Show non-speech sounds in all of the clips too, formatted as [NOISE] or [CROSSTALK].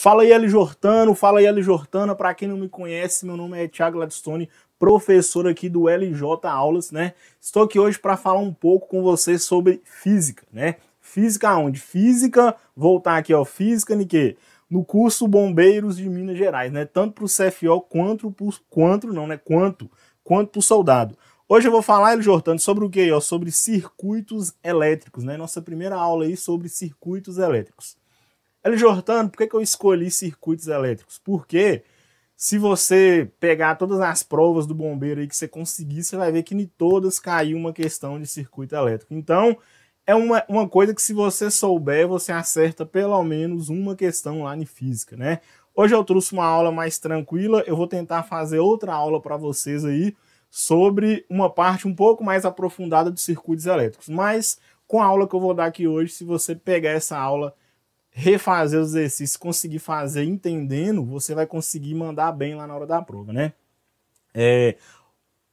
Fala aí, Ali Jortano, fala aí, Ali Jortana. Para quem não me conhece, meu nome é Thiago Gladstone, professor aqui do LJ Aulas, né? Estou aqui hoje para falar um pouco com você sobre física, né? Física onde? Física, voltar aqui, ó, física Niquê, no curso Bombeiros de Minas Gerais, né? Tanto para o CFO quanto pro, quanto não, né? Quanto, quanto o soldado. Hoje eu vou falar, Ali Jortano, sobre o quê? Ó, sobre circuitos elétricos, né? Nossa primeira aula aí sobre circuitos elétricos. Ele, Jortano, por que, que eu escolhi circuitos elétricos? Porque se você pegar todas as provas do bombeiro aí que você conseguir, você vai ver que em todas caiu uma questão de circuito elétrico. Então, é uma, uma coisa que se você souber, você acerta pelo menos uma questão lá em física, né? Hoje eu trouxe uma aula mais tranquila, eu vou tentar fazer outra aula para vocês aí sobre uma parte um pouco mais aprofundada dos circuitos elétricos. Mas com a aula que eu vou dar aqui hoje, se você pegar essa aula, refazer os exercícios, conseguir fazer entendendo, você vai conseguir mandar bem lá na hora da prova, né? É,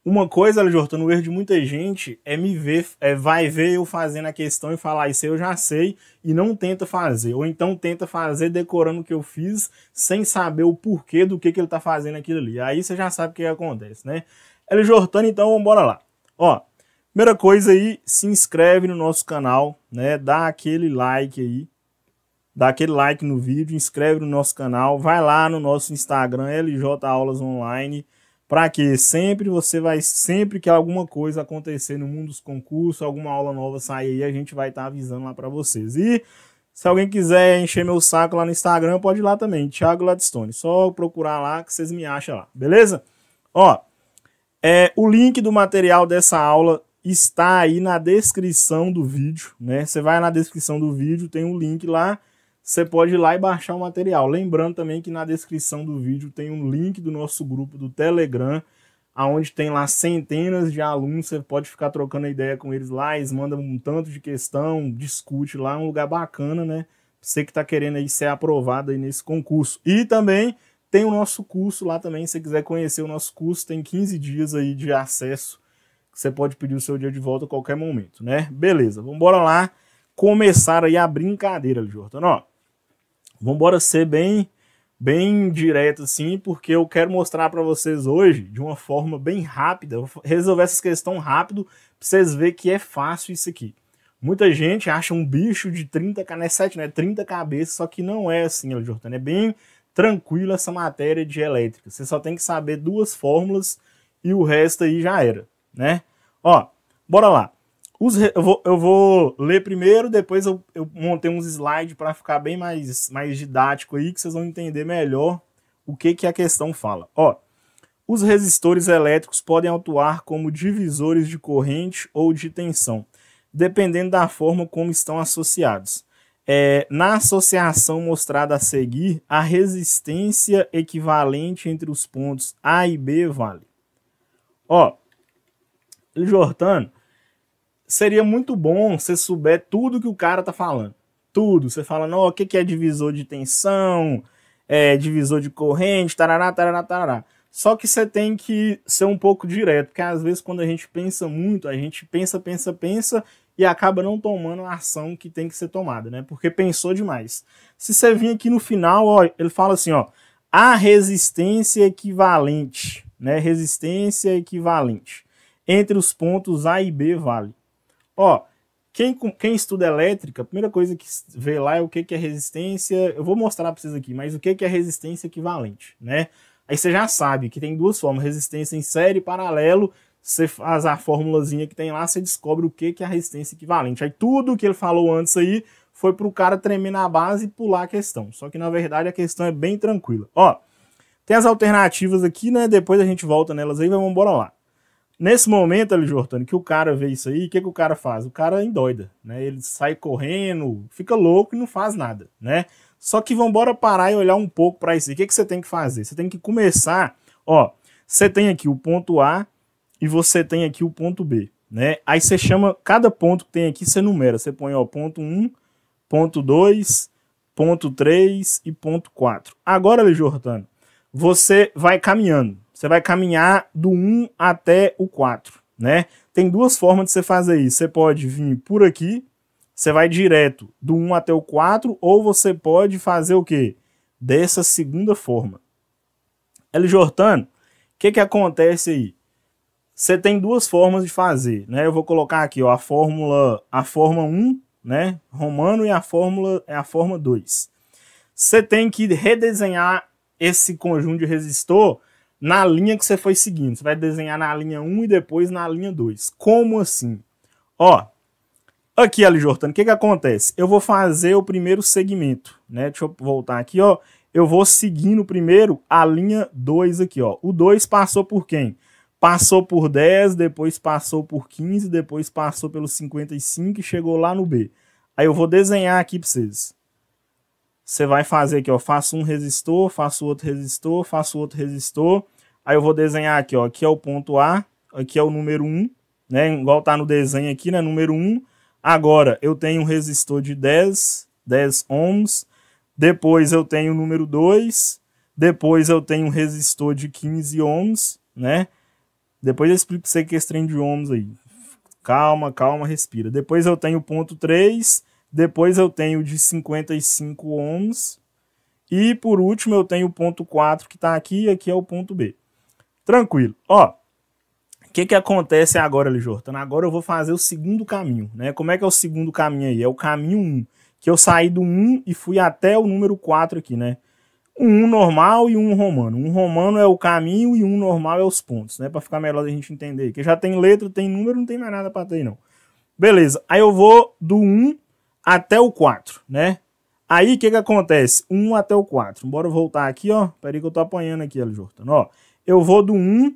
uma coisa, Jordan, no erro de muita gente é me ver, é, vai ver eu fazendo a questão e falar isso eu já sei e não tenta fazer. Ou então tenta fazer decorando o que eu fiz sem saber o porquê do que, que ele tá fazendo aquilo ali. Aí você já sabe o que acontece, né? Ele então bora lá. Ó, primeira coisa aí, se inscreve no nosso canal, né? Dá aquele like aí dá aquele like no vídeo, inscreve no nosso canal, vai lá no nosso Instagram LJ Aulas Online, para que sempre você vai sempre que alguma coisa acontecer no mundo dos concursos, alguma aula nova sair aí, a gente vai estar tá avisando lá para vocês. E se alguém quiser encher meu saco lá no Instagram, pode ir lá também, Thiago Ladstone. Só procurar lá que vocês me acham lá, beleza? Ó, é, o link do material dessa aula está aí na descrição do vídeo, né? Você vai na descrição do vídeo, tem um link lá você pode ir lá e baixar o material. Lembrando também que na descrição do vídeo tem um link do nosso grupo do Telegram, aonde tem lá centenas de alunos, você pode ficar trocando ideia com eles lá, eles mandam um tanto de questão, discute lá, é um lugar bacana, né? Você que está querendo aí ser aprovado aí nesse concurso. E também tem o nosso curso lá também, se você quiser conhecer o nosso curso, tem 15 dias aí de acesso, você pode pedir o seu dia de volta a qualquer momento, né? Beleza, vamos lá. Começar aí a brincadeira, Jordan. Ó, vamos ser bem bem direto assim, porque eu quero mostrar para vocês hoje de uma forma bem rápida, resolver essa questão rápido, para vocês verem que é fácil isso aqui. Muita gente acha um bicho de 30, é né, 7, né, 30 cabeças, só que não é assim, ó, Jordana, é bem tranquilo essa matéria de elétrica. Você só tem que saber duas fórmulas e o resto aí já era, né? Ó, bora lá. Os, eu, vou, eu vou ler primeiro, depois eu, eu montei uns slides para ficar bem mais, mais didático aí, que vocês vão entender melhor o que, que a questão fala. Ó, os resistores elétricos podem atuar como divisores de corrente ou de tensão, dependendo da forma como estão associados. É, na associação mostrada a seguir, a resistência equivalente entre os pontos A e B vale. Ó, Jortano, seria muito bom você souber tudo que o cara tá falando. Tudo. Você fala, não, o que, é divisor de tensão, é, divisor de corrente, tarará, tarará, tarará. Só que você tem que ser um pouco direto, porque às vezes quando a gente pensa muito, a gente pensa, pensa, pensa e acaba não tomando a ação que tem que ser tomada, né? Porque pensou demais. Se você vir aqui no final, ó, ele fala assim, ó, a resistência equivalente, né? Resistência equivalente entre os pontos A e B vale. Ó, quem, quem estuda elétrica, a primeira coisa que vê lá é o que, que é resistência. Eu vou mostrar para vocês aqui, mas o que, que é resistência equivalente, né? Aí você já sabe que tem duas formas, resistência em série e paralelo. Você faz a formulazinha que tem lá, você descobre o que, que é a resistência equivalente. Aí tudo que ele falou antes aí foi para o cara tremer na base e pular a questão. Só que na verdade a questão é bem tranquila. Ó, tem as alternativas aqui, né? Depois a gente volta nelas aí, mas vamos embora lá. Nesse momento, ali, Jortani, que o cara vê isso aí, o que, que o cara faz? O cara endoida, né? Ele sai correndo, fica louco e não faz nada, né? Só que vamos embora parar e olhar um pouco para isso. O que, que você tem que fazer? Você tem que começar, ó, você tem aqui o ponto A e você tem aqui o ponto B, né? Aí você chama cada ponto que tem aqui, você numera, você põe, ó, ponto 1, ponto 2, ponto 3 e ponto 4. Agora, ali, Jortano, você vai caminhando, você vai caminhar do 1 até o 4, né? Tem duas formas de você fazer isso. Você pode vir por aqui, você vai direto do 1 até o 4, ou você pode fazer o quê? Dessa segunda forma. L. Jortano, o que, que acontece aí? Você tem duas formas de fazer, né? Eu vou colocar aqui, ó, a fórmula, a forma 1, né, romano e a fórmula é a forma 2. Você tem que redesenhar esse conjunto de resistor na linha que você foi seguindo. Você vai desenhar na linha 1 e depois na linha 2. Como assim? Ó, aqui, Ali Jortano, o que, que acontece? Eu vou fazer o primeiro segmento, né? Deixa eu voltar aqui, ó. Eu vou seguindo primeiro a linha 2 aqui, ó. O 2 passou por quem? Passou por 10, depois passou por 15, depois passou pelo 55 e chegou lá no B. Aí eu vou desenhar aqui para vocês você vai fazer aqui, ó, faço um resistor, faço outro resistor, faço outro resistor. Aí eu vou desenhar aqui, ó, aqui é o ponto A, aqui é o número 1, né? Igual tá no desenho aqui, né? Número 1. Agora eu tenho um resistor de 10, 10 ohms. Depois eu tenho o número 2. Depois eu tenho um resistor de 15 ohms, né? Depois eu explico pra você que é esse trem de ohms aí. Calma, calma, respira. Depois eu tenho o ponto 3 depois eu tenho de 55 ohms. E por último eu tenho o ponto 4 que está aqui e aqui é o ponto B. Tranquilo. Ó, o que, que acontece agora, Lijortano? Agora eu vou fazer o segundo caminho, né? Como é que é o segundo caminho aí? É o caminho 1, que eu saí do 1 e fui até o número 4 aqui, né? Um normal e um romano. Um romano é o caminho e um normal é os pontos, né? Para ficar melhor a gente entender. Que já tem letra, tem número, não tem mais nada para ter, não. Beleza. Aí eu vou do 1 até o 4, né? Aí o que que acontece? 1 até o 4. Bora voltar aqui, ó. Peraí que eu tô apanhando aqui, Jordan, ó. Eu vou do 1,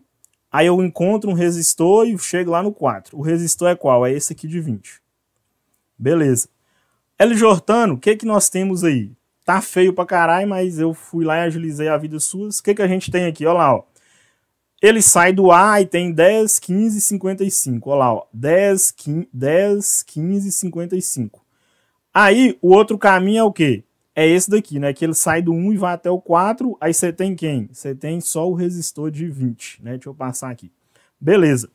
aí eu encontro um resistor e chego lá no 4. O resistor é qual? É esse aqui de 20. Beleza. L. Jortano, o que que nós temos aí? Tá feio pra caralho, mas eu fui lá e agilizei a vida suas. O que que a gente tem aqui? Olha lá, ó. Ele sai do A e tem 10, 15, 55. Olha lá, ó. 10, 15, 10, 15, 55. Aí, o outro caminho é o quê? É esse daqui, né? Que ele sai do 1 e vai até o 4. Aí você tem quem? Você tem só o resistor de 20, né? Deixa eu passar aqui. Beleza.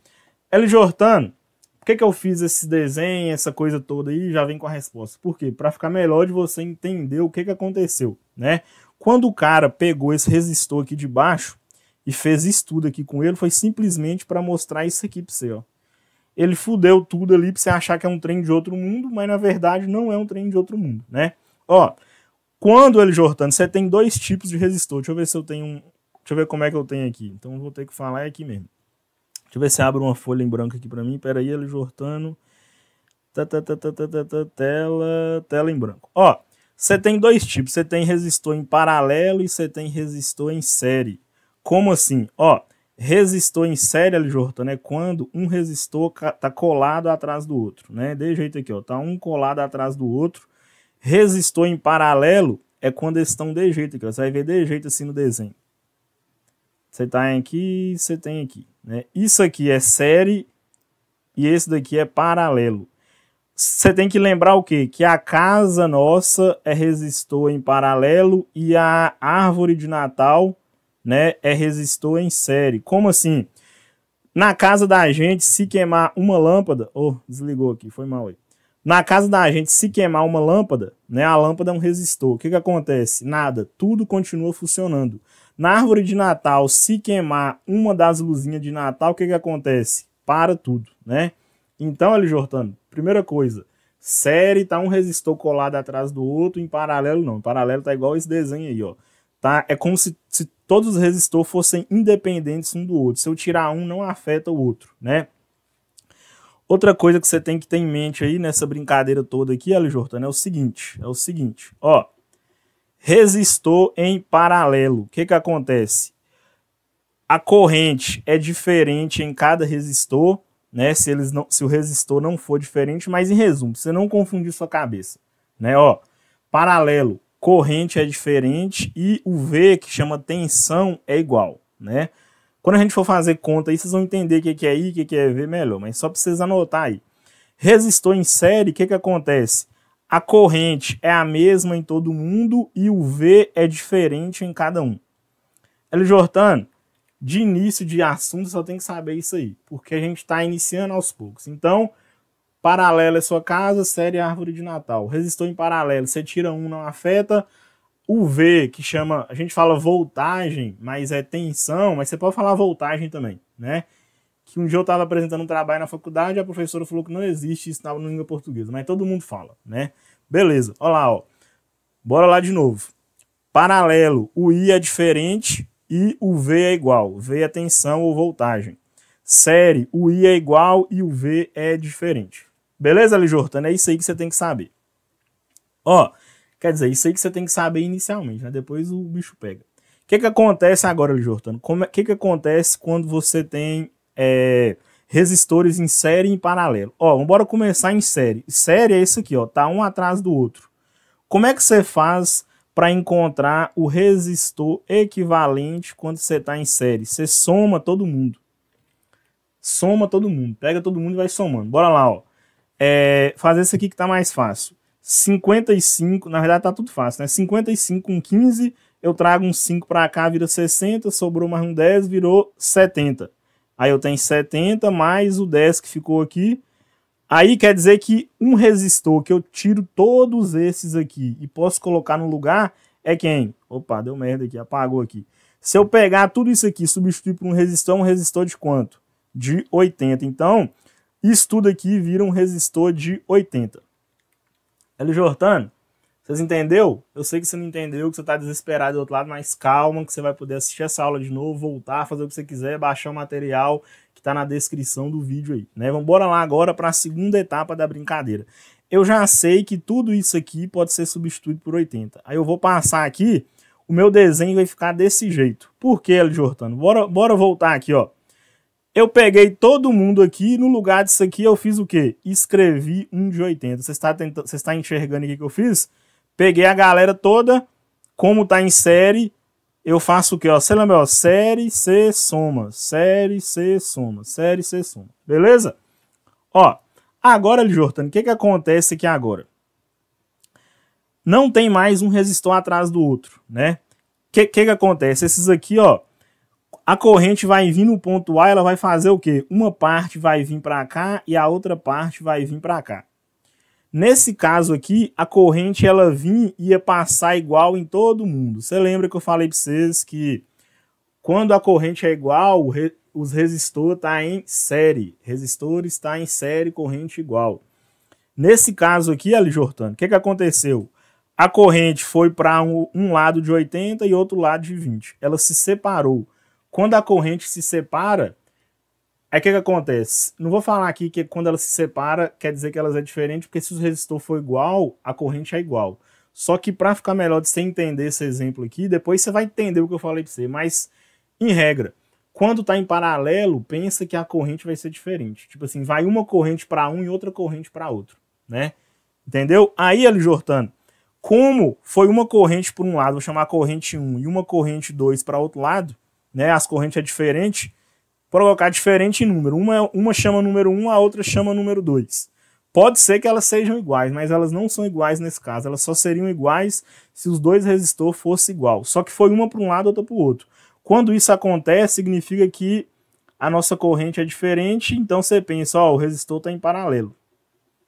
L. Jortano, por que, que eu fiz esse desenho, essa coisa toda aí? Já vem com a resposta. Por quê? Para ficar melhor de você entender o que, que aconteceu, né? Quando o cara pegou esse resistor aqui de baixo e fez isso tudo aqui com ele, foi simplesmente para mostrar isso aqui para você, ó ele fudeu tudo ali pra você achar que é um trem de outro mundo, mas na verdade não é um trem de outro mundo, né? Ó, quando ele jortando, você tem dois tipos de resistor. Deixa eu ver se eu tenho um. Deixa eu ver como é que eu tenho aqui. Então vou ter que falar é aqui mesmo. Deixa eu ver se abre uma folha em branco aqui para mim. Pera aí, ele jortando. Tá, tá, tá, tá, tá, tá, tá, tela, tela em branco. Ó, você tem dois tipos. Você tem resistor em paralelo e você tem resistor em série. Como assim? Ó, resistor em série, Jordan, né? Quando um resistor tá colado atrás do outro, né? De jeito aqui, ó, tá um colado atrás do outro. Resistor em paralelo é quando eles estão de jeito aqui, ó. Você vai ver de jeito assim no desenho. Você tá aqui, você tem aqui, né? Isso aqui é série e esse daqui é paralelo. Você tem que lembrar o quê? Que a casa nossa é resistor em paralelo e a árvore de Natal né, é resistor em série. Como assim? Na casa da gente, se queimar uma lâmpada. Oh, desligou aqui, foi mal aí. Na casa da gente, se queimar uma lâmpada, né, a lâmpada é um resistor. O que, que acontece? Nada, tudo continua funcionando. Na árvore de Natal, se queimar uma das luzinhas de Natal, o que, que acontece? Para tudo, né? Então, ele Jortano, primeira coisa, série tá um resistor colado atrás do outro, em paralelo não. Em paralelo tá igual esse desenho aí, ó. Tá? É como se, se todos os resistores fossem independentes um do outro. Se eu tirar um, não afeta o outro, né? Outra coisa que você tem que ter em mente aí nessa brincadeira toda aqui, Ali Jortana, é o seguinte, é o seguinte, ó, resistor em paralelo, o que que acontece? A corrente é diferente em cada resistor, né? Se eles não, se o resistor não for diferente, mas em resumo, você não confundir sua cabeça, né? Ó, paralelo, corrente é diferente e o V, que chama tensão, é igual, né? Quando a gente for fazer conta aí, vocês vão entender o que, é I, o que, é V melhor, mas só para vocês anotar aí. Resistor em série, o que, que acontece? A corrente é a mesma em todo mundo e o V é diferente em cada um. Ele Jortano, de início de assunto, só tem que saber isso aí, porque a gente está iniciando aos poucos. Então, Paralelo é sua casa, série é árvore de Natal. Resistor em paralelo, você tira um, não afeta. O V, que chama, a gente fala voltagem, mas é tensão, mas você pode falar voltagem também, né? Que um dia eu estava apresentando um trabalho na faculdade, a professora falou que não existe isso na língua portuguesa, mas todo mundo fala, né? Beleza, olha lá, ó. Bora lá de novo. Paralelo, o I é diferente e o V é igual. V é tensão ou voltagem. Série, o I é igual e o V é diferente. Beleza, Lijortano? É isso aí que você tem que saber. Ó, quer dizer, isso aí que você tem que saber inicialmente, né? Depois o bicho pega. O que, que acontece agora, Lijortano? É, o que, que acontece quando você tem é, resistores em série e em paralelo? Ó, vamos começar em série. Série é isso aqui, ó. Tá um atrás do outro. Como é que você faz para encontrar o resistor equivalente quando você está em série? Você soma todo mundo. Soma todo mundo. Pega todo mundo e vai somando. Bora lá, ó é, fazer isso aqui que tá mais fácil. 55, na verdade tá tudo fácil, né? 55 com 15, eu trago um 5 para cá, vira 60, sobrou mais um 10, virou 70. Aí eu tenho 70 mais o 10 que ficou aqui. Aí quer dizer que um resistor que eu tiro todos esses aqui e posso colocar no lugar é quem? Opa, deu merda aqui, apagou aqui. Se eu pegar tudo isso aqui e substituir por um resistor, é um resistor de quanto? De 80. Então, isso tudo aqui vira um resistor de 80. Eli vocês entendeu? Eu sei que você não entendeu, que você está desesperado do outro lado, mas calma que você vai poder assistir essa aula de novo, voltar, fazer o que você quiser, baixar o material que está na descrição do vídeo aí, né? Vamos bora lá agora para a segunda etapa da brincadeira. Eu já sei que tudo isso aqui pode ser substituído por 80. Aí eu vou passar aqui, o meu desenho vai ficar desse jeito. Por que, Eli Jortano? Bora, bora voltar aqui, ó. Eu peguei todo mundo aqui, no lugar disso aqui eu fiz o quê? Escrevi um de 80. Você está, tentando, você está enxergando o que eu fiz? Peguei a galera toda, como tá em série, eu faço o quê? Ó, você lembra? Ó, série, C, soma. Série, C, soma. Série, C, soma. Beleza? Ó, agora, Jortan, o que, que acontece aqui agora? Não tem mais um resistor atrás do outro, né? O que, que, que acontece? Esses aqui, ó, a corrente vai vir no ponto A, ela vai fazer o quê? Uma parte vai vir para cá e a outra parte vai vir para cá. Nesse caso aqui, a corrente ela vinha ia passar igual em todo mundo. Você lembra que eu falei para vocês que quando a corrente é igual, os resistores estão tá em série. Resistores está em série, corrente igual. Nesse caso aqui, ali, Jortano, o que, que aconteceu? A corrente foi para um, um lado de 80 e outro lado de 20. Ela se separou quando a corrente se separa, é o que, que acontece? Não vou falar aqui que quando ela se separa quer dizer que elas é diferente, porque se o resistor for igual, a corrente é igual. Só que para ficar melhor de você entender esse exemplo aqui, depois você vai entender o que eu falei para você. Mas, em regra, quando está em paralelo, pensa que a corrente vai ser diferente. Tipo assim, vai uma corrente para um e outra corrente para outro, né? Entendeu? Aí, ali como foi uma corrente para um lado, vou chamar corrente 1, e uma corrente 2 para outro lado, né? As correntes é diferente, provocar diferente em número. Uma, uma chama número 1, um, a outra chama número 2. Pode ser que elas sejam iguais, mas elas não são iguais nesse caso. Elas só seriam iguais se os dois resistor fosse igual. Só que foi uma para um lado, outra para o outro. Quando isso acontece, significa que a nossa corrente é diferente, então você pensa, ó, o resistor está em paralelo,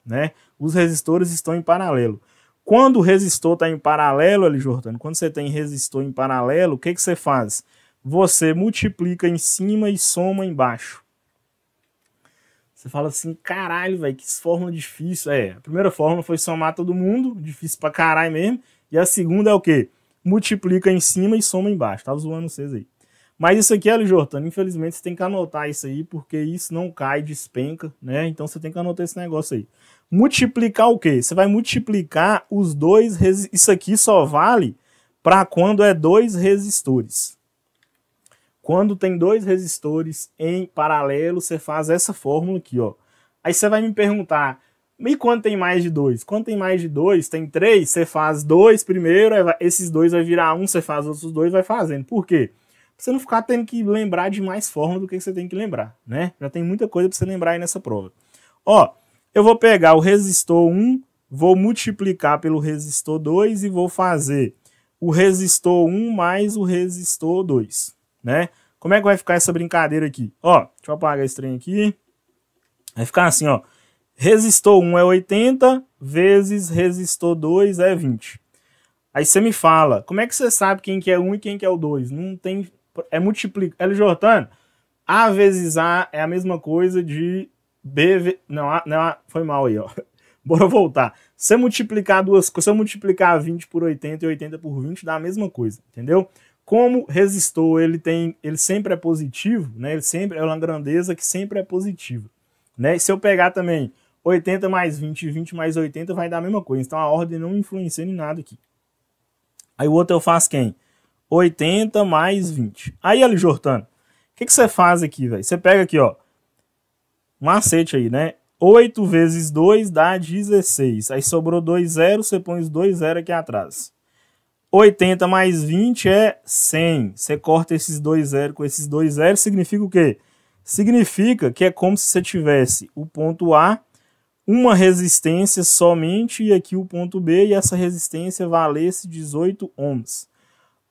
né? Os resistores estão em paralelo. Quando o resistor está em paralelo ali, Jordano, quando você tem resistor em paralelo, o que, que você faz? você multiplica em cima e soma embaixo. Você fala assim, caralho, velho, que fórmula difícil. É, a primeira fórmula foi somar todo mundo, difícil pra caralho mesmo. E a segunda é o quê? Multiplica em cima e soma embaixo. Tava zoando vocês aí. Mas isso aqui, Hélio Jortano, infelizmente você tem que anotar isso aí, porque isso não cai, despenca, né? Então você tem que anotar esse negócio aí. Multiplicar o quê? Você vai multiplicar os dois. Isso aqui só vale para quando é dois resistores. Quando tem dois resistores em paralelo, você faz essa fórmula aqui, ó. Aí você vai me perguntar, e quando tem mais de dois? Quando tem mais de dois, tem três, você faz dois primeiro, esses dois vai virar um, você faz outros dois, vai fazendo. Por quê? Pra você não ficar tendo que lembrar de mais forma do que você tem que lembrar, né? Já tem muita coisa pra você lembrar aí nessa prova. Ó, eu vou pegar o resistor 1, vou multiplicar pelo resistor 2 e vou fazer o resistor 1 mais o resistor 2 né? Como é que vai ficar essa brincadeira aqui? Ó, deixa eu apagar esse trem aqui. Vai ficar assim, ó. Resistor 1 é 80 vezes resistor 2 é 20. Aí você me fala, como é que você sabe quem que é 1 e quem que é o 2? Não tem... É multiplica... É L. Jortano, A vezes A é a mesma coisa de B... Não, a, não a, foi mal aí, ó. [LAUGHS] Bora voltar. Se eu multiplicar duas coisas, se eu multiplicar 20 por 80 e 80 por 20, dá a mesma coisa, entendeu? Entendeu? como resistor, ele tem, ele sempre é positivo, né? Ele sempre é uma grandeza que sempre é positiva, né? E se eu pegar também 80 mais 20, 20 mais 80 vai dar a mesma coisa. Então a ordem não influencia em nada aqui. Aí o outro eu faço quem? 80 mais 20. Aí, ali, Jortano, o que, que você faz aqui, velho? Você pega aqui, ó, macete aí, né? 8 vezes 2 dá 16. Aí sobrou 2 zero, você põe os 2 aqui atrás. 80 mais 20 é 100. Você corta esses dois zeros com esses dois zeros, significa o quê? Significa que é como se você tivesse o ponto A, uma resistência somente, e aqui o ponto B, e essa resistência valesse 18 ohms.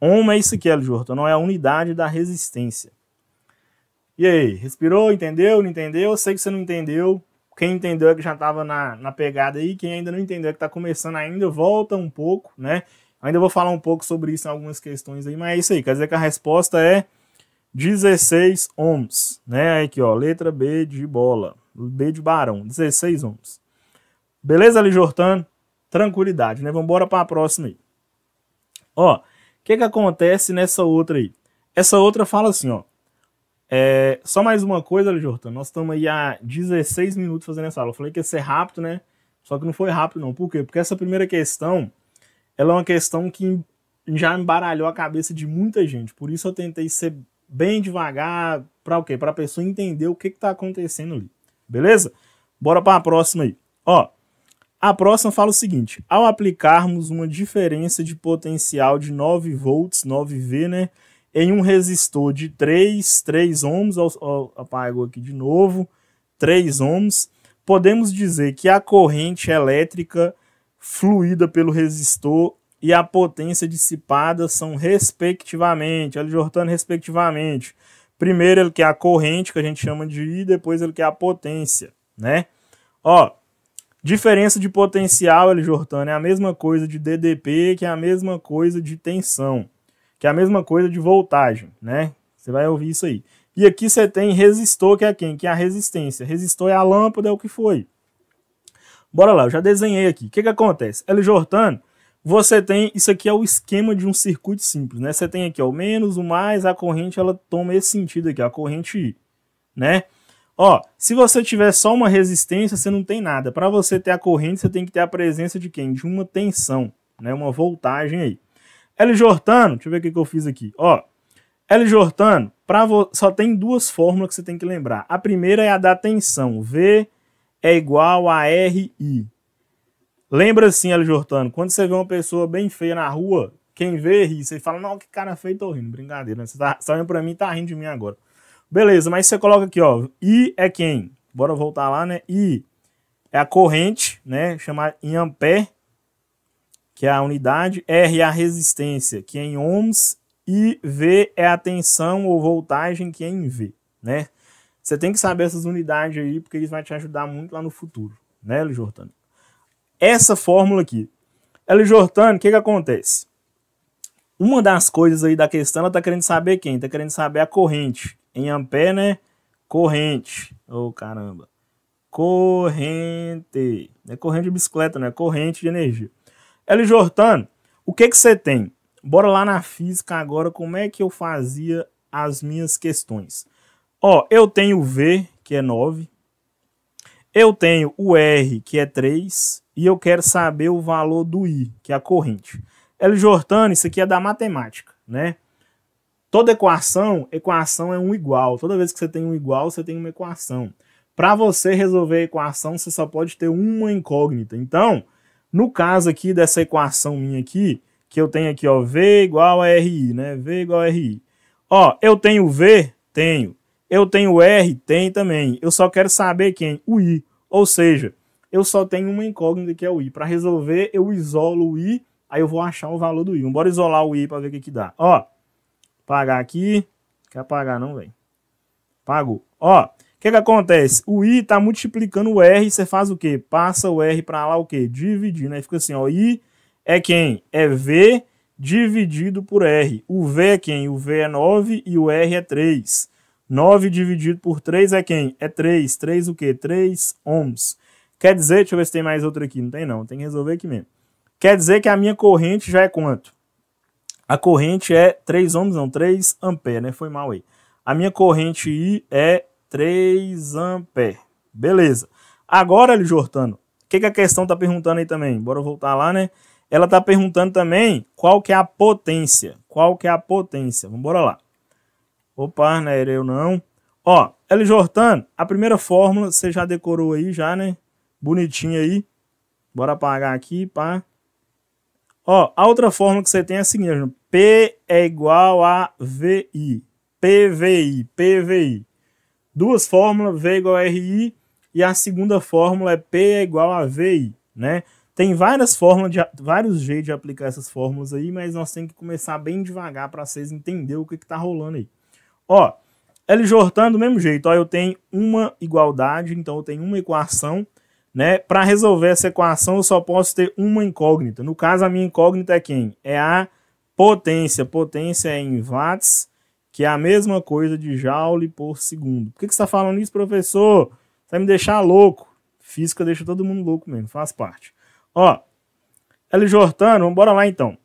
Ohm é isso aqui, Jordan, então não é a unidade da resistência. E aí, respirou? Entendeu? Não entendeu? Eu sei que você não entendeu. Quem entendeu é que já estava na, na pegada aí. Quem ainda não entendeu é que está começando ainda, volta um pouco, né? Ainda vou falar um pouco sobre isso em algumas questões aí, mas é isso aí. Quer dizer que a resposta é 16 ohms, né? Aqui, ó, letra B de bola, B de barão, 16 ohms. Beleza, Lijortan? Tranquilidade, né? Vamos embora para a próxima aí. Ó, o que que acontece nessa outra aí? Essa outra fala assim, ó. É, só mais uma coisa, Lijortan, nós estamos aí há 16 minutos fazendo essa aula. Eu falei que ia ser rápido, né? Só que não foi rápido não. Por quê? Porque essa primeira questão ela é uma questão que já embaralhou a cabeça de muita gente. Por isso eu tentei ser bem devagar para o quê? Para a pessoa entender o que está acontecendo ali. Beleza? Bora para a próxima aí. Ó, a próxima fala o seguinte: ao aplicarmos uma diferença de potencial de 9 volts, 9V, né, em um resistor de 3, 3 ohms, ó, ó, apago aqui de novo, 3 ohms, podemos dizer que a corrente elétrica fluída pelo resistor e a potência dissipada são respectivamente, ele Jortano respectivamente. Primeiro ele quer a corrente, que a gente chama de I, depois ele quer a potência, né? Ó, diferença de potencial, ele Jortano, é a mesma coisa de DDP, que é a mesma coisa de tensão, que é a mesma coisa de voltagem, né? Você vai ouvir isso aí. E aqui você tem resistor, que é quem? Que é a resistência. Resistor é a lâmpada, é o que foi. Bora lá, eu já desenhei aqui. O que, que acontece? L você tem. Isso aqui é o esquema de um circuito simples, né? Você tem aqui ó, o menos, o mais, a corrente ela toma esse sentido aqui, a corrente I, né? Ó, se você tiver só uma resistência, você não tem nada. Para você ter a corrente, você tem que ter a presença de quem? De uma tensão, né? Uma voltagem aí. L Jortano, deixa eu ver o que, que eu fiz aqui. Ó, L Jortano, só tem duas fórmulas que você tem que lembrar. A primeira é a da tensão, V é igual a RI. Lembra assim, Hélio Jortano, quando você vê uma pessoa bem feia na rua, quem vê ri, você fala, não, que cara feio, tô rindo, brincadeira, né? você tá, você tá olhando pra mim tá rindo de mim agora. Beleza, mas você coloca aqui, ó, I é quem? Bora voltar lá, né? I é a corrente, né, chamada em ampere, que é a unidade, R é a resistência, que é em ohms, e V é a tensão ou voltagem, que é em V, né? Você tem que saber essas unidades aí, porque isso vai te ajudar muito lá no futuro, né, L. Essa fórmula aqui. L. o que, que acontece? Uma das coisas aí da questão, ela tá querendo saber quem? Tá querendo saber a corrente. Em ampere, né? Corrente. Ô, oh, caramba. Corrente. Não é corrente de bicicleta, né? Corrente de energia. L. o que que você tem? Bora lá na física agora, como é que eu fazia as minhas questões. Ó, eu tenho o V, que é 9. Eu tenho o R, que é 3. E eu quero saber o valor do I, que é a corrente. L. Jortano, isso aqui é da matemática, né? Toda equação, equação é um igual. Toda vez que você tem um igual, você tem uma equação. Para você resolver a equação, você só pode ter uma incógnita. Então, no caso aqui dessa equação minha aqui, que eu tenho aqui, ó, V igual a RI, né? V igual a RI. Ó, eu tenho V? Tenho. Eu tenho o R? Tem também. Eu só quero saber quem? O I. Ou seja, eu só tenho uma incógnita que é o I. Para resolver, eu isolo o I, aí eu vou achar o valor do I. Bora isolar o I para ver o que, que dá. Ó, pagar aqui. Quer apagar não, velho. Pagou. Ó, o que, que acontece? O I está multiplicando o R, você faz o quê? Passa o R para lá o quê? Dividindo. Aí fica assim, ó, I é quem? É V dividido por R. O V é quem? O V é 9 e o R é 3. 9 dividido por 3 é quem? É 3. 3 o quê? 3 ohms. Quer dizer, deixa eu ver se tem mais outro aqui. Não tem não, tem que resolver aqui mesmo. Quer dizer que a minha corrente já é quanto? A corrente é 3 ohms, não, 3 ampere, né? Foi mal aí. A minha corrente I é 3 ampere. Beleza. Agora, ali, Jortano, o que, que a questão está perguntando aí também? Bora voltar lá, né? Ela está perguntando também qual que é a potência. Qual que é a potência? Vamos lá. Opa, né, eu não. Ó, L. Jortan, a primeira fórmula você já decorou aí, já, né? Bonitinha aí. Bora apagar aqui, pá. Ó, a outra fórmula que você tem é a seguinte, P é igual a VI. PVI, PVI. Duas fórmulas, V igual a RI, e a segunda fórmula é P é igual a VI, né? Tem várias formas de vários jeitos de aplicar essas fórmulas aí, mas nós temos que começar bem devagar para vocês entenderem o que está rolando aí. Ó, L Jordan é do mesmo jeito, ó, eu tenho uma igualdade, então eu tenho uma equação, né? Para resolver essa equação, eu só posso ter uma incógnita. No caso, a minha incógnita é quem? É a potência. Potência é em watts, que é a mesma coisa de joule por segundo. Por que, que você está falando isso, professor? vai me deixar louco. Física deixa todo mundo louco mesmo, faz parte. Ó, L. vamos bora lá então.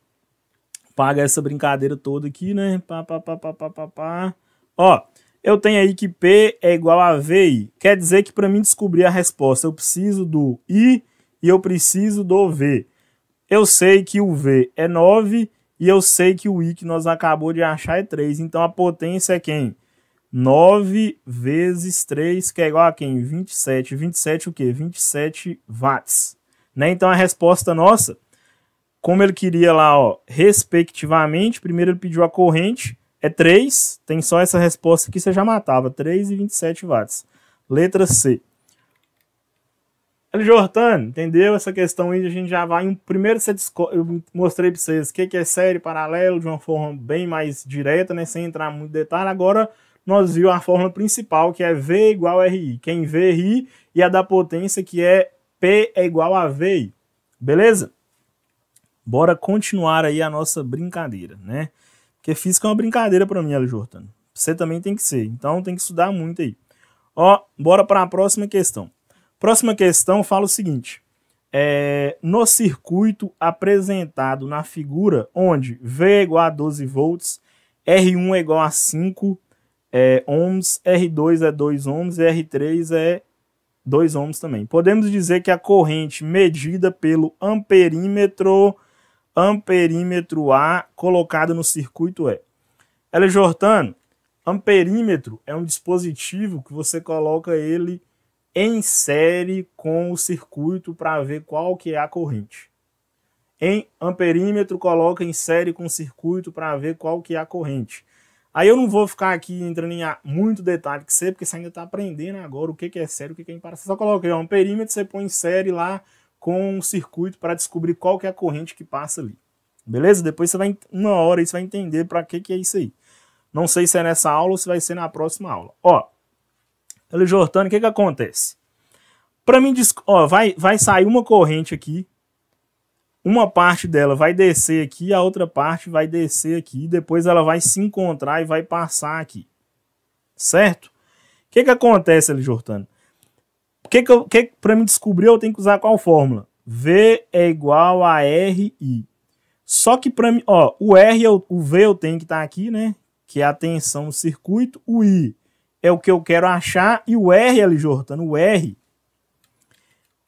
Paga essa brincadeira toda aqui, né? Pá, pá, pá, pá, pá, pá, pá. Ó, eu tenho aí que P é igual a VI. Quer dizer que para mim descobrir a resposta, eu preciso do I e eu preciso do V. Eu sei que o V é 9 e eu sei que o I que nós acabamos de achar é 3. Então a potência é quem? 9 vezes 3, que é igual a quem? 27. 27 o quê? 27 watts. Né? Então a resposta nossa, como ele queria lá, ó, respectivamente, primeiro ele pediu a corrente, é 3, tem só essa resposta que você já matava, 3,27 watts. Letra C. Jordan, entendeu essa questão aí? A gente já vai. Primeiro você eu mostrei para vocês o que, que é série paralelo de uma forma bem mais direta, né? Sem entrar muito detalhe. Agora nós viu a fórmula principal que é V igual a RI. Quem vê RI e a da potência que é P é igual a VI. Beleza? Bora continuar aí a nossa brincadeira, né? Porque física é uma brincadeira para mim, Ela Jordan. Você também tem que ser. Então tem que estudar muito aí. Ó, bora para a próxima questão. Próxima questão fala o seguinte: é, no circuito apresentado na figura, onde V é igual a 12 volts, R1 é igual a 5 é, ohms, R2 é 2 ohms e R3 é 2 ohms também. Podemos dizer que a corrente medida pelo amperímetro amperímetro A colocado no circuito E. Ela Jortano, amperímetro é um dispositivo que você coloca ele em série com o circuito para ver qual que é a corrente. Em amperímetro coloca em série com o circuito para ver qual que é a corrente. Aí eu não vou ficar aqui entrando em muito detalhe que você, porque você ainda está aprendendo agora o que, que é série, o que, que é imparcial. Você só coloca aí, ó, amperímetro, você põe em série lá com um circuito para descobrir qual que é a corrente que passa ali. Beleza? Depois você vai, uma hora, você vai entender para que, que é isso aí. Não sei se é nessa aula ou se vai ser na próxima aula. Ó, ele o que que acontece? Para mim, ó, vai, vai sair uma corrente aqui, uma parte dela vai descer aqui, a outra parte vai descer aqui, depois ela vai se encontrar e vai passar aqui. Certo? O que que acontece, ele o que, que, que para me descobrir eu tenho que usar qual fórmula? V é igual a RI. Só que para mim, ó, o R, eu, o V eu tenho que estar tá aqui, né? Que é a tensão do circuito. O I é o que eu quero achar. E o R, ali, Jortano, o R.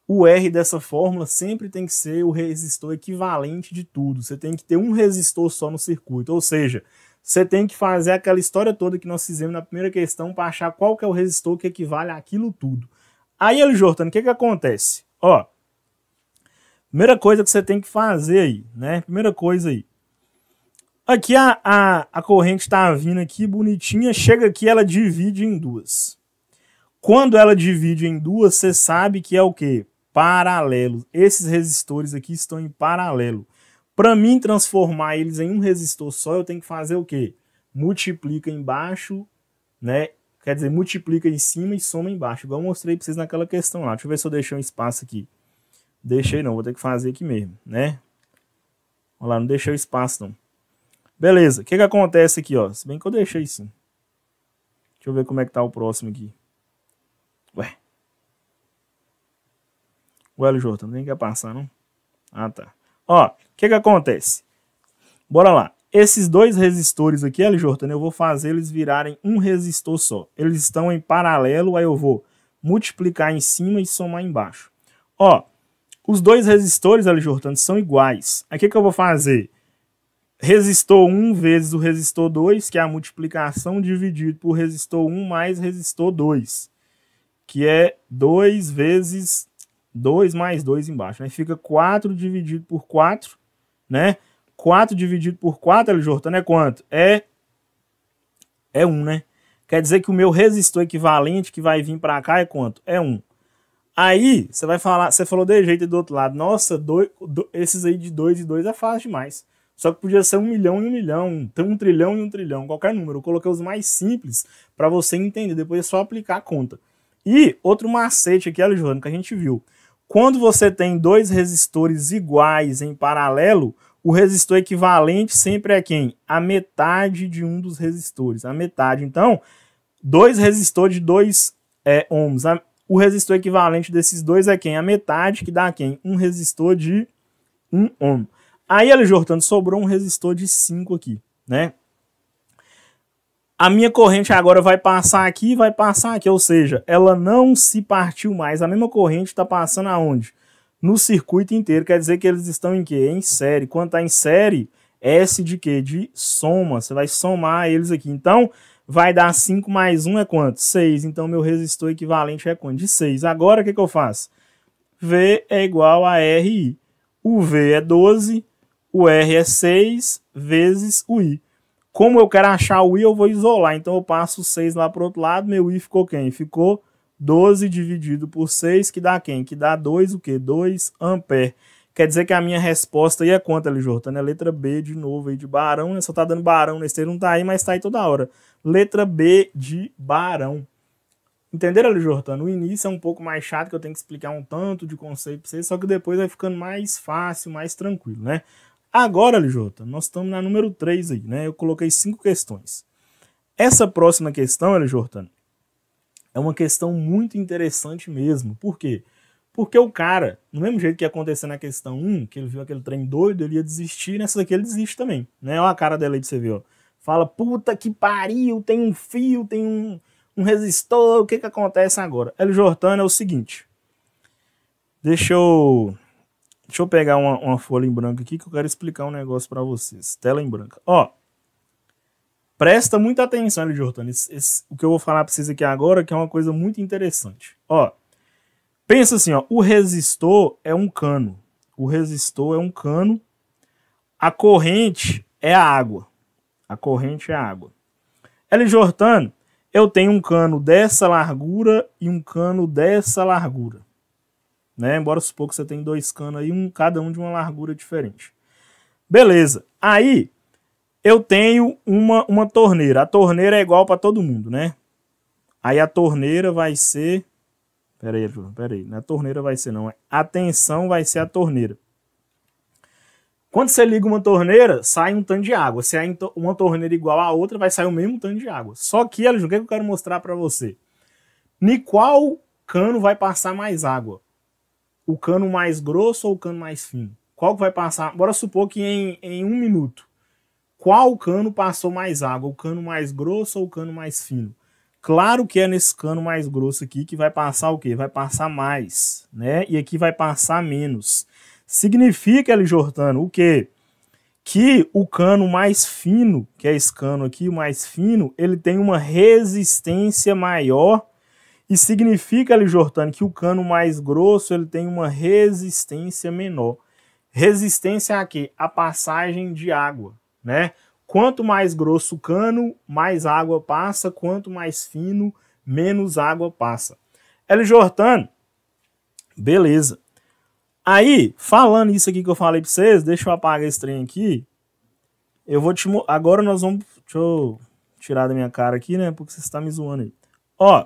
O R dessa fórmula sempre tem que ser o resistor equivalente de tudo. Você tem que ter um resistor só no circuito. Ou seja, você tem que fazer aquela história toda que nós fizemos na primeira questão para achar qual que é o resistor que equivale àquilo tudo. Aí, ele Jordan, o que que acontece? Ó, primeira coisa que você tem que fazer aí, né? Primeira coisa aí. Aqui a, a, a corrente tá vindo aqui bonitinha, chega aqui, ela divide em duas. Quando ela divide em duas, você sabe que é o quê? Paralelo. Esses resistores aqui estão em paralelo. Para mim transformar eles em um resistor só, eu tenho que fazer o quê? Multiplica embaixo, né? Quer dizer, multiplica em cima e soma embaixo, igual eu mostrei para vocês naquela questão lá. Deixa eu ver se eu deixei um espaço aqui. Deixei não, vou ter que fazer aqui mesmo, né? Olha lá, não deixei o espaço não. Beleza, o que, que acontece aqui, ó? Se bem que eu deixei sim. Deixa eu ver como é que tá o próximo aqui. Ué. O LJ, não tem que passar, não? Ah, tá. Ó, o que que acontece? Bora lá. Esses dois resistores aqui, ali, Jordan, eu vou fazer eles virarem um resistor só. Eles estão em paralelo, aí eu vou multiplicar em cima e somar embaixo. Ó, os dois resistores, ali, Jordan, são iguais. Aí o que eu vou fazer? Resistor 1 vezes o resistor 2, que é a multiplicação dividido por resistor 1 mais resistor 2, que é 2 vezes 2 mais 2 embaixo. Aí fica 4 dividido por 4, né? 4 dividido por 4, Jordano, é quanto? É, é 1, né? Quer dizer que o meu resistor equivalente que vai vir para cá é quanto? É 1. Aí, você vai falar, você falou de jeito e do outro lado, nossa, dois, do, esses aí de 2 e 2 é fácil demais. Só que podia ser um milhão e um milhão, um trilhão e um trilhão, qualquer número. Eu coloquei os mais simples para você entender, depois é só aplicar a conta. E outro macete aqui, olha, Joana, que a gente viu. Quando você tem dois resistores iguais em paralelo, o resistor equivalente sempre é quem? A metade de um dos resistores. A metade. Então, dois resistores de 2 é, ohms. A, o resistor equivalente desses dois é quem? A metade, que dá quem? Um resistor de 1 um ohm. Aí, Alejortando, sobrou um resistor de 5 aqui, né? A minha corrente agora vai passar aqui e vai passar aqui, ou seja, ela não se partiu mais. A mesma corrente está passando aonde? no circuito inteiro. Quer dizer que eles estão em quê? Em série. Quando está em série, S de quê? De soma. Você vai somar eles aqui. Então, vai dar 5 mais 1 é quanto? 6. Então, meu resistor equivalente é quanto? De 6. Agora, o que, que eu faço? V é igual a RI. O V é 12, o R é 6 vezes o I. Como eu quero achar o I, eu vou isolar. Então, eu passo 6 lá para o outro lado. Meu I ficou quem? Ficou 12 dividido por 6, que dá quem? Que dá 2 o quê? 2 ampere. Quer dizer que a minha resposta aí é quanto, LJ? Tá na letra B de novo aí de Barão. Só tá dando Barão nesse texto, não tá aí, mas tá aí toda hora. Letra B de Barão. Entenderam, LJ? No início é um pouco mais chato, que eu tenho que explicar um tanto de conceito pra vocês, só que depois vai ficando mais fácil, mais tranquilo, né? Agora, LJ, nós estamos na número 3 aí, né? Eu coloquei cinco questões. Essa próxima questão, LJ, é uma questão muito interessante mesmo. Por quê? Porque o cara, no mesmo jeito que aconteceu na questão 1, que ele viu aquele trem doido, ele ia desistir, nessa daqui ele desiste também. Né? Olha a cara dela aí pra você ver, ó. Fala, puta que pariu, tem um fio, tem um, um resistor, o que que acontece agora? El Jortana é o seguinte. Deixa eu... Deixa eu pegar uma, uma folha em branco aqui que eu quero explicar um negócio para vocês. Tela em branca. Ó, Presta muita atenção, Eli Jordan. Esse, esse, o que eu vou falar para vocês aqui agora, é que é uma coisa muito interessante. Ó, pensa assim, ó, o resistor é um cano. O resistor é um cano. A corrente é a água. A corrente é a água. Eli Jordan, eu tenho um cano dessa largura e um cano dessa largura. Né? Embora supor que você tem dois canos aí, um, cada um de uma largura diferente. Beleza. Aí, eu tenho uma, uma torneira. A torneira é igual para todo mundo, né? Aí a torneira vai ser. Pera aí, pera aí. Não é a torneira vai ser, não. É a tensão vai ser a torneira. Quando você liga uma torneira, sai um tanto de água. Se é uma torneira igual a outra, vai sair o mesmo tanto de água. Só que, o é que eu quero mostrar para você? Em qual cano vai passar mais água? O cano mais grosso ou o cano mais fino? Qual que vai passar? Bora supor que em, em um minuto qual cano passou mais água, o cano mais grosso ou o cano mais fino. Claro que é nesse cano mais grosso aqui que vai passar o quê? Vai passar mais, né? E aqui vai passar menos. Significa, Eli Jortano, o quê? Que o cano mais fino, que é esse cano aqui, o mais fino, ele tem uma resistência maior e significa, ali, Jortani, que o cano mais grosso ele tem uma resistência menor. Resistência a quê? A passagem de água né? Quanto mais grosso o cano, mais água passa, quanto mais fino, menos água passa. Hélio Jortano, beleza. Aí, falando isso aqui que eu falei pra vocês, deixa eu apagar esse trem aqui. Eu vou te. Agora nós vamos. Deixa eu tirar da minha cara aqui, né? Porque você está me zoando aí. Ó,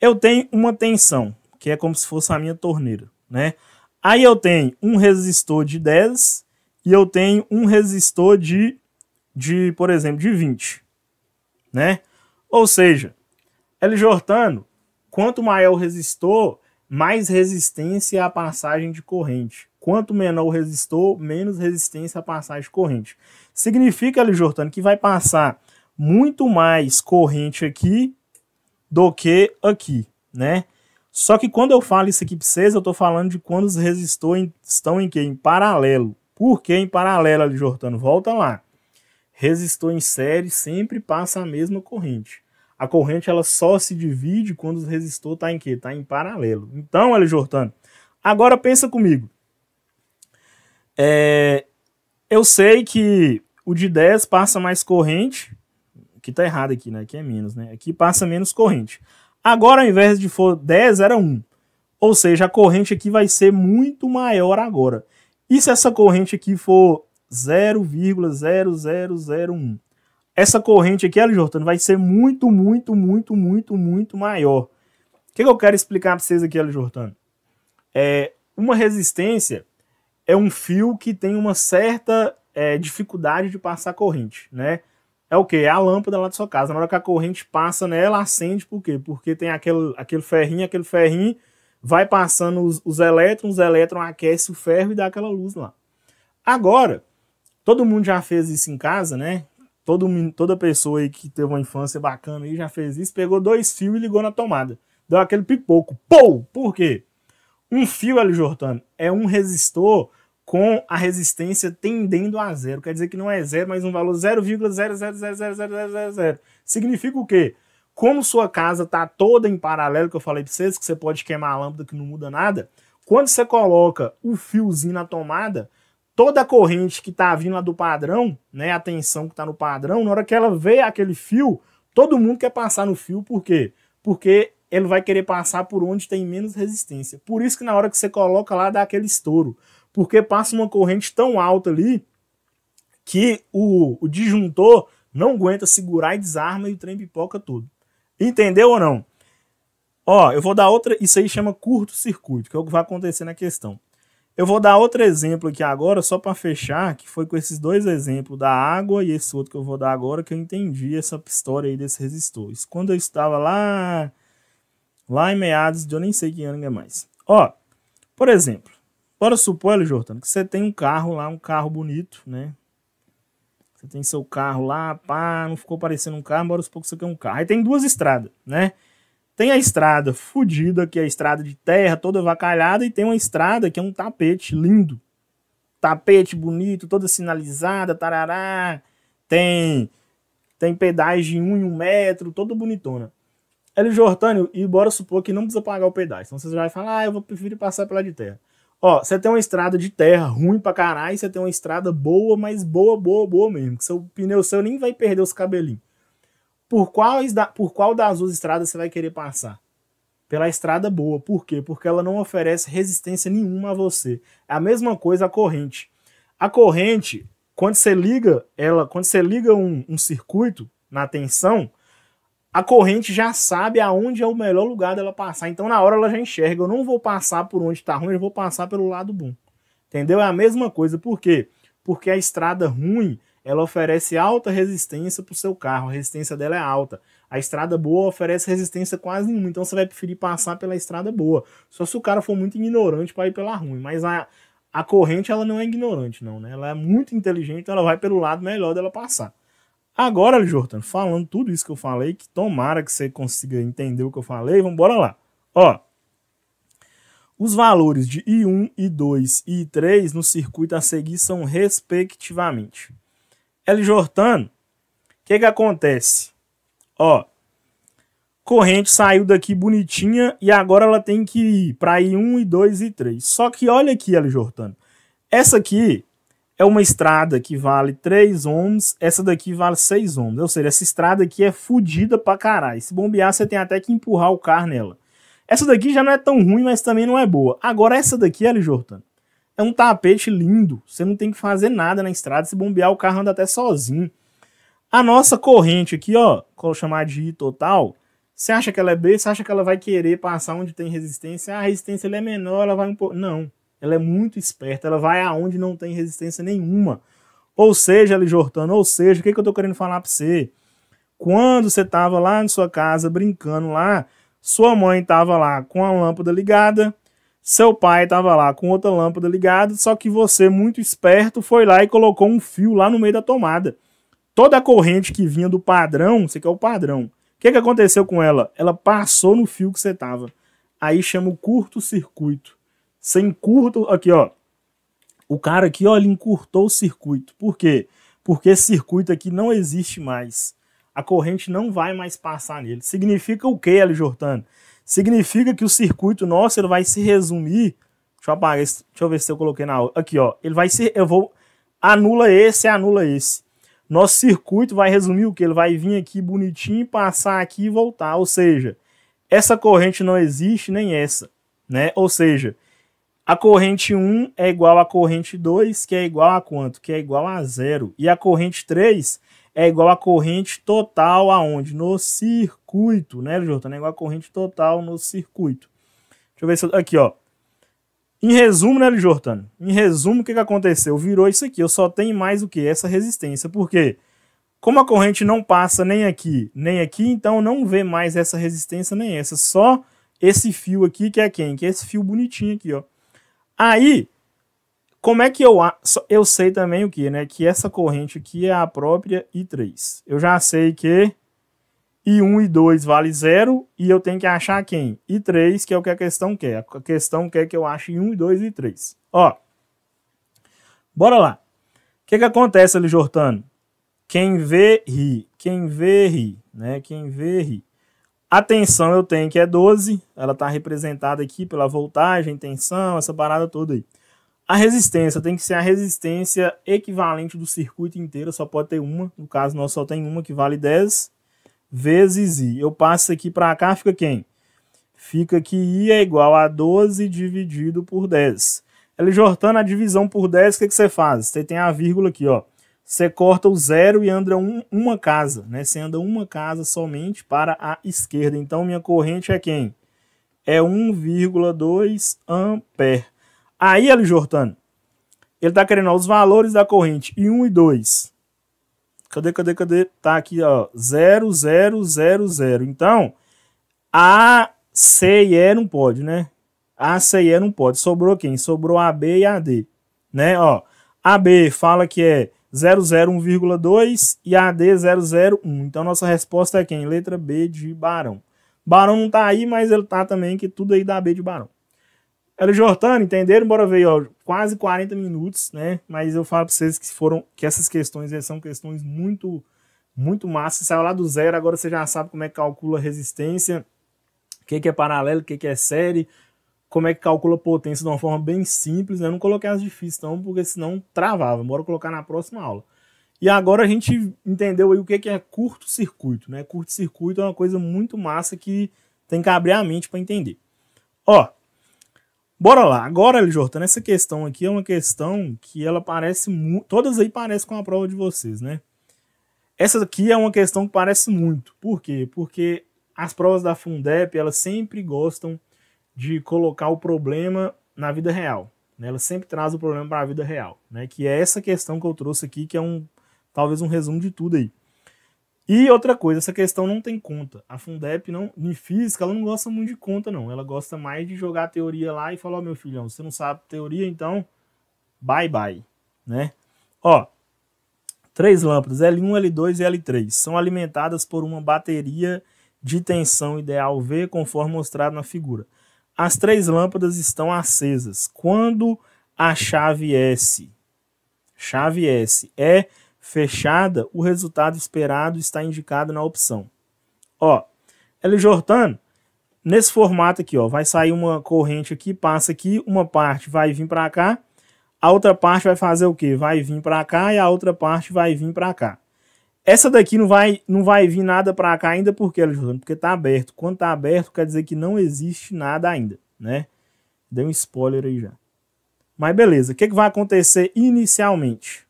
eu tenho uma tensão, que é como se fosse a minha torneira, né? Aí eu tenho um resistor de 10 e eu tenho um resistor de de, por exemplo, de 20, né? Ou seja, L-Jortano, quanto maior o resistor, mais resistência à é passagem de corrente. Quanto menor o resistor, menos resistência à é passagem de corrente. Significa, L-Jortano, que vai passar muito mais corrente aqui do que aqui, né? Só que quando eu falo isso aqui para vocês, eu estou falando de quando os resistores estão em quê? Em paralelo. Por que em paralelo, Jortano? Volta lá resistor em série sempre passa a mesma corrente. A corrente ela só se divide quando o resistor está em quê? Está em paralelo. Então, L. Jortano, agora pensa comigo. É, eu sei que o de 10 passa mais corrente. Que está errado aqui, né? Aqui é menos, né? Aqui passa menos corrente. Agora, ao invés de for 10, era 1. Ou seja, a corrente aqui vai ser muito maior agora. E se essa corrente aqui for 0,0001. Essa corrente aqui, olha, Jotano, vai ser muito, muito, muito, muito, muito maior. O que, que eu quero explicar para vocês aqui, olha, Jotano? É, uma resistência é um fio que tem uma certa é, dificuldade de passar corrente, né? É o que? É a lâmpada lá da sua casa. Na hora que a corrente passa nela, acende por quê? Porque tem aquele, aquele ferrinho, aquele ferrinho vai passando os, os elétrons, os elétrons aquece o ferro e dá aquela luz lá. Agora, Todo mundo já fez isso em casa, né? Todo, toda pessoa aí que teve uma infância bacana aí já fez isso, pegou dois fios e ligou na tomada. Deu aquele pipoco. Pou! Por quê? Um fio, ali, Jortano, é um resistor com a resistência tendendo a zero. Quer dizer que não é zero, mas um valor 0,0000000. Significa o quê? Como sua casa está toda em paralelo, que eu falei para vocês, que você pode queimar a lâmpada que não muda nada, quando você coloca o fiozinho na tomada, toda a corrente que está vindo lá do padrão, né, a tensão que está no padrão, na hora que ela vê aquele fio, todo mundo quer passar no fio, por quê? Porque ele vai querer passar por onde tem menos resistência. Por isso que na hora que você coloca lá, dá aquele estouro. Porque passa uma corrente tão alta ali que o, o disjuntor não aguenta segurar e desarma e o trem pipoca tudo. Entendeu ou não? Ó, eu vou dar outra. Isso aí chama curto-circuito, que é o que vai acontecer na questão. Eu vou dar outro exemplo aqui agora, só para fechar, que foi com esses dois exemplos, da água e esse outro que eu vou dar agora, que eu entendi essa história aí desse resistor. Isso quando eu estava lá, lá em meados de eu nem sei que ano é mais. Ó, por exemplo, bora supor, ele, Jordano, que você tem um carro lá, um carro bonito, né? Você tem seu carro lá, pá, não ficou parecendo um carro, bora supor que você quer é um carro. Aí tem duas estradas, né? Tem a estrada fodida, que é a estrada de terra, toda vacalhada, e tem uma estrada que é um tapete lindo. Tapete bonito, toda sinalizada, tarará. Tem tem pedais de 1 um em 1 um metro, toda bonitona. Ele Jortânio, e bora supor que não precisa pagar o pedágio Então você vai falar, ah, eu vou preferir passar pela de terra. Ó, você tem uma estrada de terra ruim pra caralho, você tem uma estrada boa, mas boa, boa, boa mesmo. Que seu pneu seu nem vai perder os cabelinhos. Por, quais da, por qual das duas estradas você vai querer passar? Pela estrada boa. Por quê? Porque ela não oferece resistência nenhuma a você. É a mesma coisa a corrente. A corrente, quando você liga ela, quando você liga um, um circuito na tensão, a corrente já sabe aonde é o melhor lugar dela passar. Então, na hora ela já enxerga. Eu não vou passar por onde está ruim, eu vou passar pelo lado bom. Entendeu? É a mesma coisa. Por quê? Porque a estrada ruim, ela oferece alta resistência para o seu carro, a resistência dela é alta. A estrada boa oferece resistência quase nenhuma, então você vai preferir passar pela estrada boa. Só se o cara for muito ignorante para ir pela ruim, mas a, a corrente ela não é ignorante não, né? Ela é muito inteligente, então ela vai pelo lado melhor dela passar. Agora, Jordan, falando tudo isso que eu falei, que tomara que você consiga entender o que eu falei, vamos bora lá. Ó, os valores de I1, I2 e I3 no circuito a seguir são respectivamente El Jortano, o que que acontece? Ó, corrente saiu daqui bonitinha e agora ela tem que ir para ir 1 e 2 e 3. Só que olha aqui, El Jortano. Essa aqui é uma estrada que vale 3 ohms, essa daqui vale 6 ohms. Ou seja, essa estrada aqui é fodida pra caralho. Se bombear, você tem até que empurrar o carro nela. Essa daqui já não é tão ruim, mas também não é boa. Agora essa daqui, El Jortano, é um tapete lindo, você não tem que fazer nada na estrada, se bombear o carro anda até sozinho. A nossa corrente aqui, ó, qual chamar de I total, você acha que ela é B, você acha que ela vai querer passar onde tem resistência? Ah, a resistência é menor, ela vai um pouco. Não, ela é muito esperta, ela vai aonde não tem resistência nenhuma. Ou seja, ali Jortano, ou seja, o que, que eu tô querendo falar para você? Quando você tava lá na sua casa brincando lá, sua mãe tava lá com a lâmpada ligada, seu pai estava lá com outra lâmpada ligada, só que você, muito esperto, foi lá e colocou um fio lá no meio da tomada. Toda a corrente que vinha do padrão, você quer é o padrão, o que, que aconteceu com ela? Ela passou no fio que você estava. Aí chama o curto-circuito. Sem curto, aqui ó, o cara aqui, ó, ele encurtou o circuito. Por quê? Porque esse circuito aqui não existe mais. A corrente não vai mais passar nele. Significa o quê, Eli Jortano? significa que o circuito nosso ele vai se resumir. Deixa eu apagar esse, deixa eu ver se eu coloquei na aula. Aqui, ó. Ele vai se, Eu vou. Anula esse, anula esse. Nosso circuito vai resumir o que? Ele vai vir aqui bonitinho, passar aqui e voltar. Ou seja, essa corrente não existe, nem essa. Né? Ou seja, a corrente 1 é igual à corrente 2, que é igual a quanto? Que é igual a zero. E a corrente 3 é igual a corrente total aonde? No circuito, né, Jordana? É igual a corrente total no circuito. Deixa eu ver se eu... Aqui, ó. Em resumo, né, Jordano? Em resumo, o que, que aconteceu? Virou isso aqui. Eu só tenho mais o que? Essa resistência. Por quê? Como a corrente não passa nem aqui, nem aqui, então não vê mais essa resistência nem essa. Só esse fio aqui, que é quem? Que é esse fio bonitinho aqui, ó. Aí, como é que eu, eu sei também o que, né? Que essa corrente aqui é a própria I3. Eu já sei que I1 e 2 vale zero e eu tenho que achar quem? I3, que é o que a questão quer. A questão quer que eu ache I1, I2 e I3. Ó, bora lá. O que, que acontece ali, Jortano? Quem vê, ri. Quem vê, ri. Né? Quem vê, ri. A tensão eu tenho que é 12, ela está representada aqui pela voltagem, tensão, essa parada toda aí. A resistência tem que ser a resistência equivalente do circuito inteiro, só pode ter uma. No caso, nós só tem uma que vale 10 vezes I. Eu passo aqui para cá, fica quem? Fica que I é igual a 12 dividido por 10. Ele jortando a divisão por 10, o que, que você faz? Você tem a vírgula aqui, ó. Você corta o zero e anda um, uma casa, né? Você anda uma casa somente para a esquerda. Então, minha corrente é quem? É 1,2 ampere. Aí, Hélio Jortano, ele tá querendo os valores da corrente e 1 e 2. Cadê, cadê, cadê? Tá aqui, ó. 0, 0, 0, 0. Então, A, C e E não pode, né? A, C e E não pode. Sobrou quem? Sobrou A, B e A, D. Né? Ó, A, B fala que é 001,2 e AD 001. Então, nossa resposta é quem? Letra B de Barão. Barão não tá aí, mas ele tá também, que tudo aí dá B de Barão. Ela Jortana, entenderam? Bora ver, ó, quase 40 minutos, né? Mas eu falo para vocês que foram que essas questões são questões muito muito massa. saiu lá do zero, agora você já sabe como é que calcula resistência, o que, que é paralelo, o que, que é série, como é que calcula potência de uma forma bem simples. Né? Eu não coloquei as difíceis, não, porque senão travava. Bora colocar na próxima aula. E agora a gente entendeu aí o que, que é curto-circuito, né? Curto-circuito é uma coisa muito massa que tem que abrir a mente para entender. Ó, Bora lá. Agora, Jordana, essa questão aqui é uma questão que ela parece muito. Todas aí parecem com a prova de vocês, né? Essa aqui é uma questão que parece muito. Por quê? Porque as provas da Fundep, elas sempre gostam de colocar o problema na vida real. Né? sempre trazem o problema para a vida real, né? Que é essa questão que eu trouxe aqui, que é um talvez um resumo de tudo aí. E outra coisa, essa questão não tem conta. A Fundep não, em física, ela não gosta muito de conta, não. Ela gosta mais de jogar a teoria lá e falar, ó, oh, meu filhão, você não sabe teoria, então bye bye, né? Ó, três lâmpadas L1, L2 e L3 são alimentadas por uma bateria de tensão ideal V, conforme mostrado na figura. As três lâmpadas estão acesas. Quando a chave S, chave S é fechada, o resultado esperado está indicado na opção. Ó, L. nesse formato aqui, ó, vai sair uma corrente aqui, passa aqui, uma parte vai vir para cá, a outra parte vai fazer o quê? Vai vir para cá e a outra parte vai vir para cá. Essa daqui não vai, não vai vir nada para cá ainda, porque ela porque tá aberto. Quando tá aberto, quer dizer que não existe nada ainda, né? Dei um spoiler aí já. Mas beleza, o que, que vai acontecer inicialmente?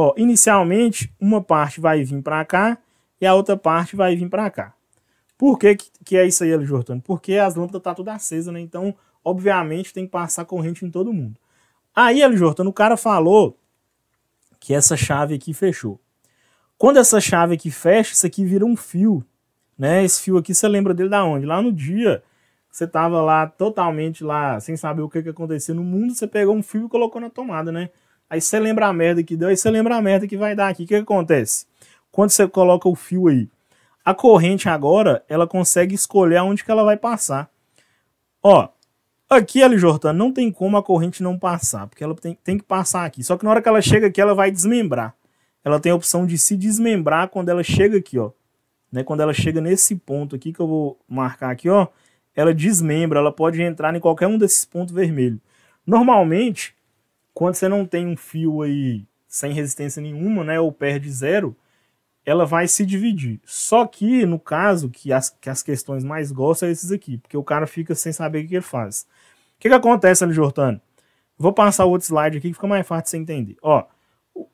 Ó, inicialmente, uma parte vai vir para cá e a outra parte vai vir para cá. Por que, que é isso aí, Jortano? Porque as lâmpadas estão tá todas acesas, né? Então, obviamente, tem que passar corrente em todo mundo. Aí, Eli o cara falou que essa chave aqui fechou. Quando essa chave aqui fecha, isso aqui vira um fio. Né? Esse fio aqui, você lembra dele da onde? Lá no dia você tava lá totalmente lá, sem saber o que, que acontecia no mundo, você pegou um fio e colocou na tomada, né? Aí você lembra a merda que deu, aí você lembra a merda que vai dar aqui. O que, que acontece? Quando você coloca o fio aí, a corrente agora, ela consegue escolher aonde que ela vai passar. Ó, aqui, ali, Jortano, não tem como a corrente não passar, porque ela tem, tem que passar aqui. Só que na hora que ela chega aqui, ela vai desmembrar. Ela tem a opção de se desmembrar quando ela chega aqui, ó. Né, quando ela chega nesse ponto aqui que eu vou marcar aqui, ó, ela desmembra, ela pode entrar em qualquer um desses pontos vermelhos. Normalmente, quando você não tem um fio aí sem resistência nenhuma, né, ou perde zero, ela vai se dividir. Só que, no caso, que as, que as questões mais gostam é esses aqui, porque o cara fica sem saber o que, ele faz. O que, que acontece ali, Jortano? Vou passar o outro slide aqui que fica mais fácil de você entender. Ó,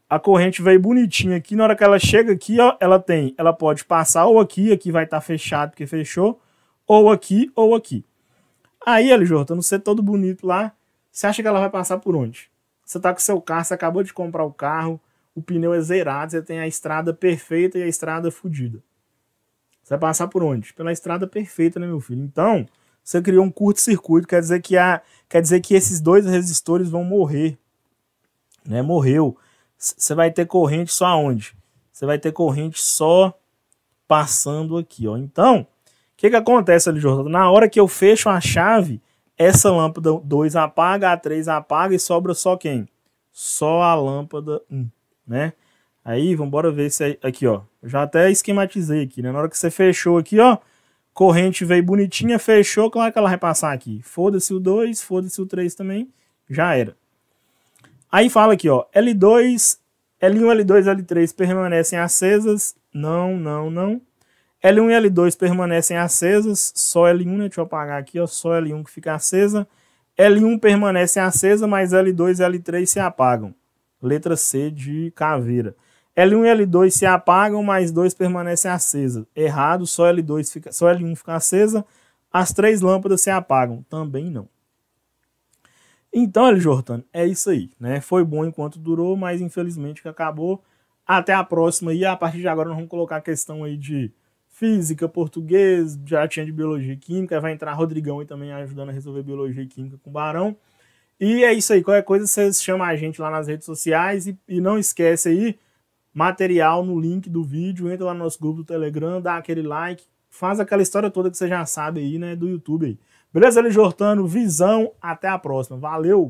a corrente veio bonitinha aqui, na hora que ela chega aqui, ó, ela tem, ela pode passar ou aqui, aqui vai estar tá fechado porque fechou, ou aqui, ou aqui. Aí, ali, Jortano, você todo bonito lá, você acha que ela vai passar por onde? Você está com seu carro, você acabou de comprar o carro, o pneu é zerado, você tem a estrada perfeita e a estrada fodida. Você vai passar por onde? Pela estrada perfeita, né, meu filho? Então, você criou um curto-circuito, quer dizer que a, quer dizer que esses dois resistores vão morrer. Né? Morreu. Você vai ter corrente só aonde? Você vai ter corrente só passando aqui, ó. Então, o que que acontece ali, Jordão? Na hora que eu fecho a chave, essa lâmpada 2 apaga, a 3 apaga e sobra só quem? Só a lâmpada 1, né? Aí, vamos embora ver se é aqui, ó. Eu já até esquematizei aqui, né? Na hora que você fechou aqui, ó, corrente veio bonitinha, fechou, claro que ela vai passar aqui. Foda-se o 2, foda-se o 3 também, já era. Aí fala aqui, ó, L2, L1, L2, L3 permanecem acesas. Não, não, não. L1 e L2 permanecem acesas, só L1, né? deixa eu apagar aqui, ó, só L1 que fica acesa. L1 permanece acesa, mas L2 e L3 se apagam. Letra C de caveira. L1 e L2 se apagam, mas 2 permanecem acesas. Errado, só L2 fica, só L1 fica acesa, as três lâmpadas se apagam. Também não. Então, Eli Jortano, é isso aí. Né? Foi bom enquanto durou, mas infelizmente que acabou. Até a próxima e a partir de agora nós vamos colocar a questão aí de física, português, já tinha de biologia e química, vai entrar Rodrigão aí também ajudando a resolver biologia e química com o Barão. E é isso aí, qualquer coisa vocês chamam a gente lá nas redes sociais e, e não esquece aí, material no link do vídeo, entra lá no nosso grupo do Telegram, dá aquele like, faz aquela história toda que você já sabe aí, né, do YouTube aí. Beleza, Eli Jortano, visão, até a próxima, valeu!